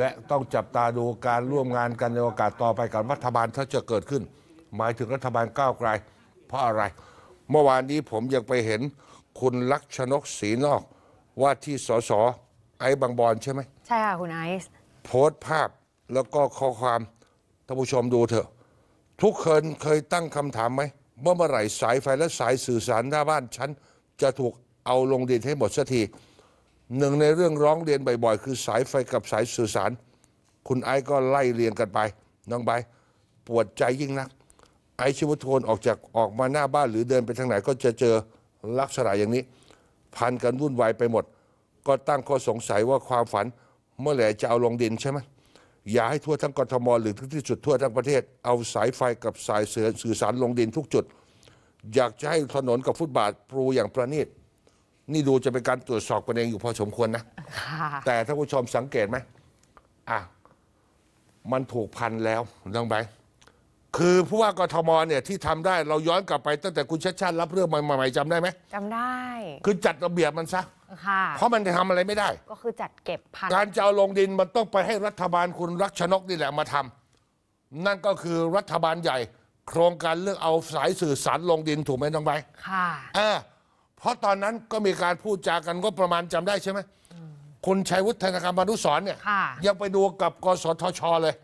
และต้องจับตาดูการร่วมงานกันในโอกาสต่อไปกับรัฐบาลถ้าจะเกิดขึ้น หมายถึงรัฐบาลก้าวไกล เพราะอะไร เมื่อวานนี้ผมยังไปเห็นคุณลักษณกศรีนอก ว่าที่สสไอ้บางบอนใช่ไหมใช่ค่ะ คุณไอซ์โพสต์ภาพแล้วก็ข้อความท่านผู้ชมดูเถอะ ทุกคนเคยตั้งคำถามไหม่เมื่อไหร่สายไฟและสายสื่อสารหน้าบ้านฉันจะถูกเอาลงดินให้หมดสักทีหนึ่งในเรื่องร้องเรียนบ่อยๆ คือสายไฟกับสายสื่อสาร คุณไอ้ก็ไล่เรียงกันไป น้องใบปวดใจยิ่งนัก ไอ้ชิวทวนออกจากออกมาหน้าบ้านหรือเดินไปทางไหนก็จะเจอลักษณะอย่างนี้ พันกันวุ่นวายไปหมด ก็ตั้งข้อสงสัยว่าความฝันเมื่อไหร่จะเอาลงดินใช่ไหมอย่าให้ทั่วทั้งกรทมหรือที่สุดทั่วทั้งประเทศเอาสายไฟกับสายสื่อสารลงดินทุกจุด อยากจะให้ถนนกับฟุตบาทปรูอย่างประณีตนี่ดูจะเป็นการตรวจสอบกันเองอยู่พอสมควรนะแต่ถ้าผู้ชมสังเกตไหม อ่ะมันถูกพันแล้วล้องไป คือผู้ว่ากทมเนี่ย ที่ทำได้เราย้อนกลับไป ตั้งแต่คุณชัดชาติ รับเรื่องใหม่ๆจำได้ไหมจำได้ คือจัดระเบียบมันซะเพราะมันทำอะไรไม่ได้ ก็คือจัดเก็บพัน การจะเอาลงดินมันต้องไปให้รัฐบาลคุณรักชนกนี่แหละมาทำ นั่นก็คือรัฐบาลใหญ่ โครงการเลือกเอาสายสื่อสารลงดินถูกไหมน้องใบค่ะอ่าเพราะตอนนั้นก็มีการพูดจากันก็ประมาณจำได้ใช่ไหมคุณชัยวุฒิธนากรมานุสรเนี่ย ยังไปดูกับกสทชเลย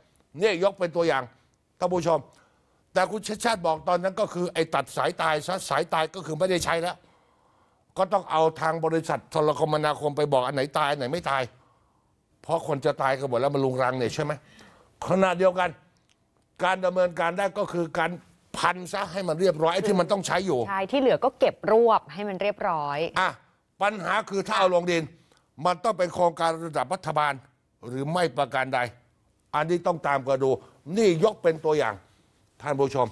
เนี่ยยกเป็นตัวอย่างท่านผู้ชม แต่คุณชัตชาติบอกตอนนั้น ก็คือไอ้ตัดสายตายซะสายตายก็คือไม่ได้ใช้แล้ว ก็ต้องเอาทางบริษัทโทรคมนาคมไปบอกอันไหนตายอันไหนไม่ตาย เพราะคนจะตายก็บหมดแล้วมันลุงรังเนี่ยใช่ไหมขณะเดียวกัน การดำเนินการได้ก็คือการพันซะให้มันเรียบร้อยไอ้ที่มันต้องใช้อยู่ ใช่ที่เหลือก็เก็บรวบให้มันเรียบร้อยอ่ะปัญหาคือถ้าเอาลงดิน มันต้องเป็นโครงการระดับรัฐบาลหรือไม่ประการใด อันนี้ต้องตามกันดู นี่ยกเป็นตัวอย่าง ท่านผู้ชม